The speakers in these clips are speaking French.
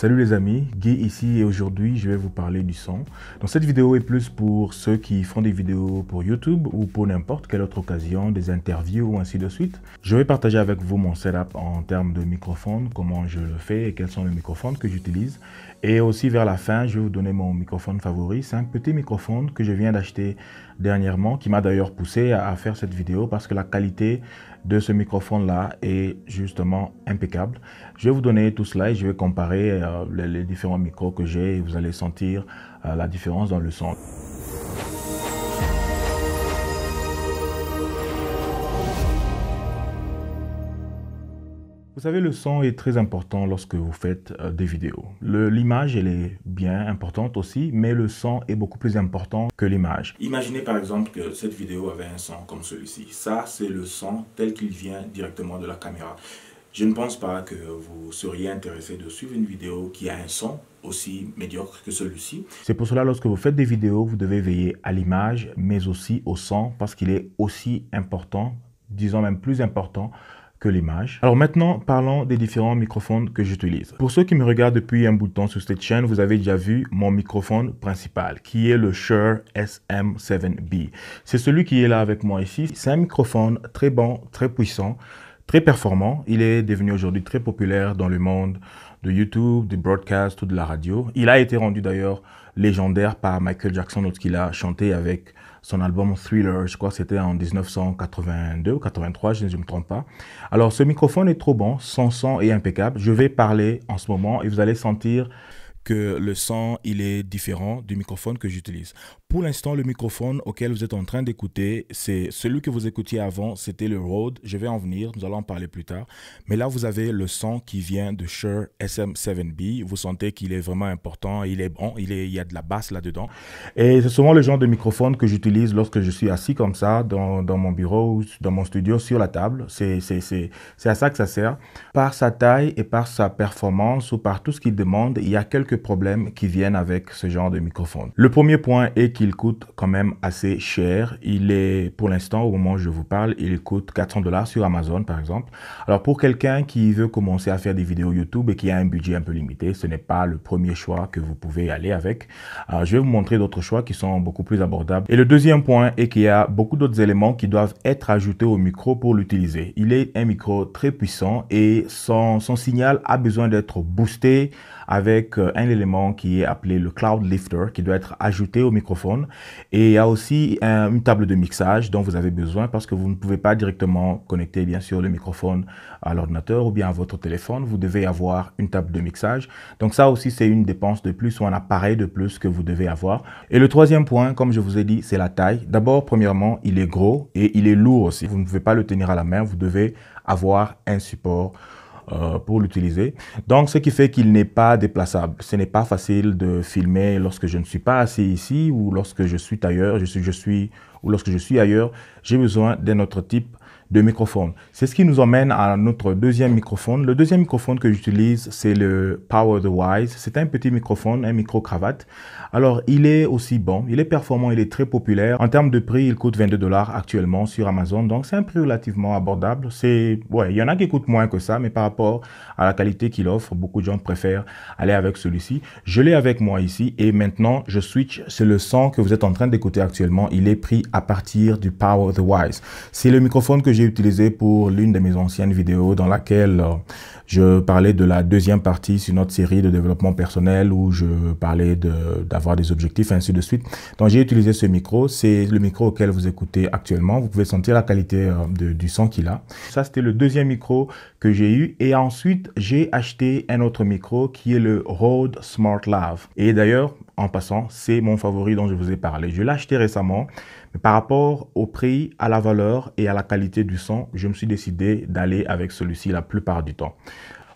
Salut les amis, Guy ici et aujourd'hui je vais vous parler du son. dans cette vidéo est plus pour ceux qui font des vidéos pour YouTube ou pour n'importe quelle autre occasion, des interviews ou ainsi de suite. Je vais partager avec vous mon setup en termes de microphone, comment je le fais et quels sont les microphones que j'utilise. Et aussi vers la fin, je vais vous donner mon microphone favori. C'est un petit microphone que je viens d'acheter dernièrement qui m'a d'ailleurs poussé à faire cette vidéo parce que la qualité de ce microphone-là est justement impeccable. Je vais vous donner tout cela et je vais comparer euh, les, différents micros que j'ai et vous allez sentir euh, la différence dans le son. Vous savez, le son est très important lorsque vous faites euh, des vidéos. L'image, elle est bien importante aussi, mais le son est beaucoup plus important que l'image. Imaginez par exemple que cette vidéo avait un son comme celui-ci. Ça, c'est le son tel qu'il vient directement de la caméra. Je ne pense pas que vous seriez intéressé de suivre une vidéo qui a un son aussi médiocre que celui-ci. C'est pour cela, lorsque vous faites des vidéos, vous devez veiller à l'image, mais aussi au son, parce qu'il est aussi important, disons même plus important, que l'image. Alors maintenant, parlons des différents microphones que j'utilise. Pour ceux qui me regardent depuis un bout de temps sur cette chaîne, vous avez déjà vu mon microphone principal qui est le Shure SM7B. C'est celui qui est là avec moi ici. C'est un microphone très bon, très puissant très performant. Il est devenu aujourd'hui très populaire dans le monde de YouTube, du broadcast ou de la radio. Il a été rendu d'ailleurs légendaire par Michael Jackson lorsqu'il a chanté avec son album Thriller, je crois que c'était en 1982 ou 83, je ne me trompe pas. Alors ce microphone est trop bon, son son est impeccable. Je vais parler en ce moment et vous allez sentir que le son, il est différent du microphone que j'utilise. Pour l'instant, le microphone auquel vous êtes en train d'écouter, c'est celui que vous écoutiez avant, c'était le Rode. Je vais en venir, nous allons en parler plus tard. Mais là, vous avez le son qui vient de Shure SM7B. Vous sentez qu'il est vraiment important, il est bon, il, est, il y a de la basse là-dedans. Et c'est souvent le genre de microphone que j'utilise lorsque je suis assis comme ça dans, mon bureau, dans mon studio, sur la table. C'est à ça que ça sert. Par sa taille et par sa performance ou par tout ce qu'il demande, il y a quelques problèmes qui viennent avec ce genre de microphone. Le premier point est il coûte quand même assez cher. Il est, pour l'instant, au moment où je vous parle, il coûte 400 dollars sur Amazon, par exemple. Alors, pour quelqu'un qui veut commencer à faire des vidéos YouTube et qui a un budget un peu limité, ce n'est pas le premier choix que vous pouvez aller avec. je vais vous montrer d'autres choix qui sont beaucoup plus abordables. Et le deuxième point est qu'il y a beaucoup d'autres éléments qui doivent être ajoutés au micro pour l'utiliser. Il est un micro très puissant et son, son signal a besoin d'être boosté avec euh, un élément qui est appelé le Cloud Lifter qui doit être ajouté au microphone et il y a aussi une table de mixage dont vous avez besoin parce que vous ne pouvez pas directement connecter, bien sûr, le microphone à l'ordinateur ou bien à votre téléphone. Vous devez avoir une table de mixage. Donc ça aussi, c'est une dépense de plus ou un appareil de plus que vous devez avoir. Et le troisième point, comme je vous ai dit, c'est la taille. D'abord, premièrement, il est gros et il est lourd aussi. Vous ne pouvez pas le tenir à la main. Vous devez avoir un support euh, pour l'utiliser. Donc, ce qui fait qu'il n'est pas déplaçable. Ce n'est pas facile de filmer lorsque je ne suis pas assis ici ou lorsque je suis ailleurs, je suis, je suis, ou lorsque je suis ailleurs. J'ai besoin d'un autre type de microphone. C'est ce qui nous emmène à notre deuxième microphone. Le deuxième microphone que j'utilise, c'est le Power the Wise. C'est un petit microphone, un micro-cravate. Alors, il est aussi bon, il est performant, il est très populaire. En termes de prix, il coûte 22 dollars actuellement sur Amazon. Donc, c'est un prix relativement abordable. C'est, ouais, il y en a qui coûtent moins que ça, mais par rapport à la qualité qu'il offre, beaucoup de gens préfèrent aller avec celui-ci. Je l'ai avec moi ici et maintenant, je switch. C'est le son que vous êtes en train d'écouter actuellement. Il est pris à partir du Power the Wise. C'est le microphone que utilisé pour l'une de mes anciennes vidéos dans laquelle euh, je parlais de la deuxième partie sur notre série de développement personnel où je parlais d'avoir des objectifs, ainsi de suite. Donc j'ai utilisé ce micro, c'est le micro auquel vous écoutez actuellement. Vous pouvez sentir la qualité euh, du son qu'il a. Ça, c'était le deuxième micro que j'ai eu. Et ensuite, j'ai acheté un autre micro qui est le Rode Smart Lav. Et d'ailleurs, en passant, c'est mon favori dont je vous ai parlé. Je l'ai acheté récemment, mais par rapport au prix, à la valeur et à la qualité du son, je me suis décidé d'aller avec celui-ci la plupart du temps.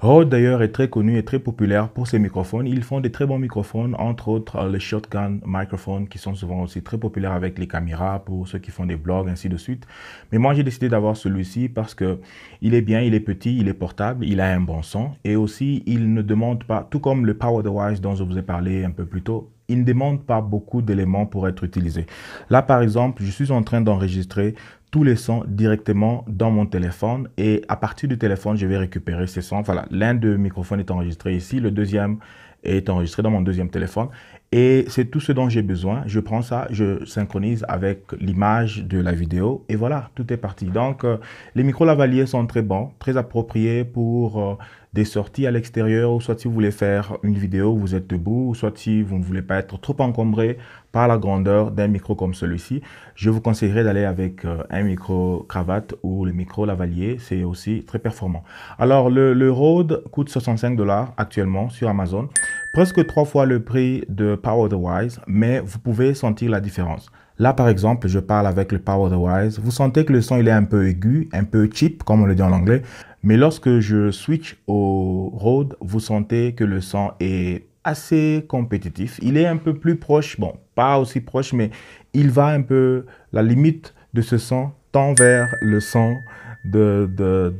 Rode d'ailleurs est très connu et très populaire pour ses microphones. Ils font des très bons microphones, entre autres les shotgun microphones qui sont souvent aussi très populaires avec les caméras pour ceux qui font des blogs, ainsi de suite. Mais moi j'ai décidé d'avoir celui-ci parce que il est bien, il est petit, il est portable, il a un bon son et aussi il ne demande pas, tout comme le Power Wise dont je vous ai parlé un peu plus tôt, il ne demande pas beaucoup d'éléments pour être utilisé. Là, par exemple, je suis en train d'enregistrer tous les sons directement dans mon téléphone et à partir du téléphone, je vais récupérer ces sons. Voilà, l'un des microphones est enregistré ici, le deuxième est enregistré dans mon deuxième téléphone et c'est tout ce dont j'ai besoin. Je prends ça, je synchronise avec l'image de la vidéo et voilà, tout est parti. Donc, euh, les micros lavaliers sont très bons, très appropriés pour euh, des sorties à l'extérieur, ou soit si vous voulez faire une vidéo, vous êtes debout, ou soit si vous ne voulez pas être trop encombré par la grandeur d'un micro comme celui-ci. Je vous conseillerais d'aller avec euh, un micro cravate ou le micro lavalier, c'est aussi très performant. Alors, le, le Rode coûte 65 dollars actuellement sur Amazon presque trois fois le prix de Power the Wise, mais vous pouvez sentir la différence. Là, par exemple, je parle avec le Power the Wise. Vous sentez que le son, il est un peu aigu, un peu cheap, comme on le dit en anglais. Mais lorsque je switch au Rode, vous sentez que le son est assez compétitif. Il est un peu plus proche, bon, pas aussi proche, mais il va un peu la limite de ce son, tend vers le son de,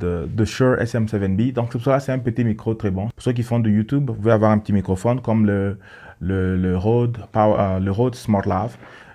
de, de, Shure SM7B. Donc c'est un petit micro très bon. Pour ceux qui font de YouTube, vous pouvez avoir un petit microphone comme le, le, le Rode, euh, le Rode Smart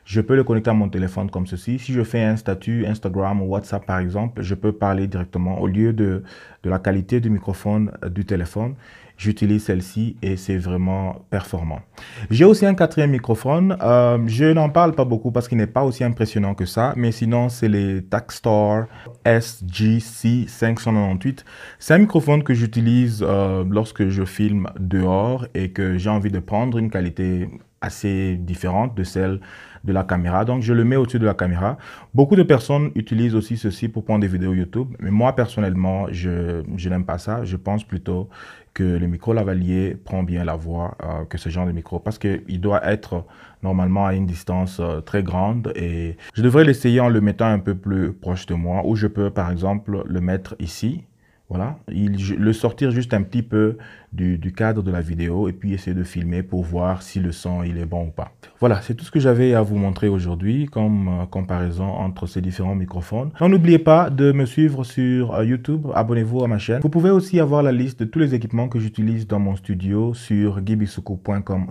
je peux le connecter à mon téléphone comme ceci. Si je fais un statut Instagram ou WhatsApp par exemple, je peux parler directement au lieu de, la qualité du microphone euh, du téléphone. J'utilise celle-ci et c'est vraiment performant. J'ai aussi un quatrième microphone. Euh, je n'en parle pas beaucoup parce qu'il n'est pas aussi impressionnant que ça, mais sinon c'est les TaxStar SGC598. C'est un microphone que j'utilise euh, lorsque je filme dehors et que j'ai envie de prendre une qualité assez différente de celle de la caméra. Donc je le mets au-dessus de la caméra. Beaucoup de personnes utilisent aussi ceci pour prendre des vidéos YouTube, mais moi personnellement, je, je n'aime pas ça. Je pense plutôt que le micro lavalier prend bien la voix euh, que ce genre de micro parce qu'il doit être normalement à une distance euh, très grande et je devrais l'essayer en le mettant un peu plus proche de moi ou je peux par exemple le mettre ici voilà, il, le sortir juste un petit peu du, cadre de la vidéo et puis essayer de filmer pour voir si le son il est bon ou pas. Voilà, c'est tout ce que j'avais à vous montrer aujourd'hui comme euh, comparaison entre ces différents microphones. N'oubliez pas de me suivre sur euh, YouTube, abonnez-vous à ma chaîne. Vous pouvez aussi avoir la liste de tous les équipements que j'utilise dans mon studio sur gibisuku.com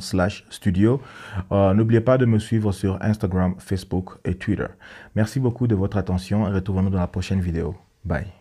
studio. Euh, n'oubliez pas de me suivre sur Instagram, Facebook et Twitter. Merci beaucoup de votre attention et retrouvons-nous dans la prochaine vidéo. Bye.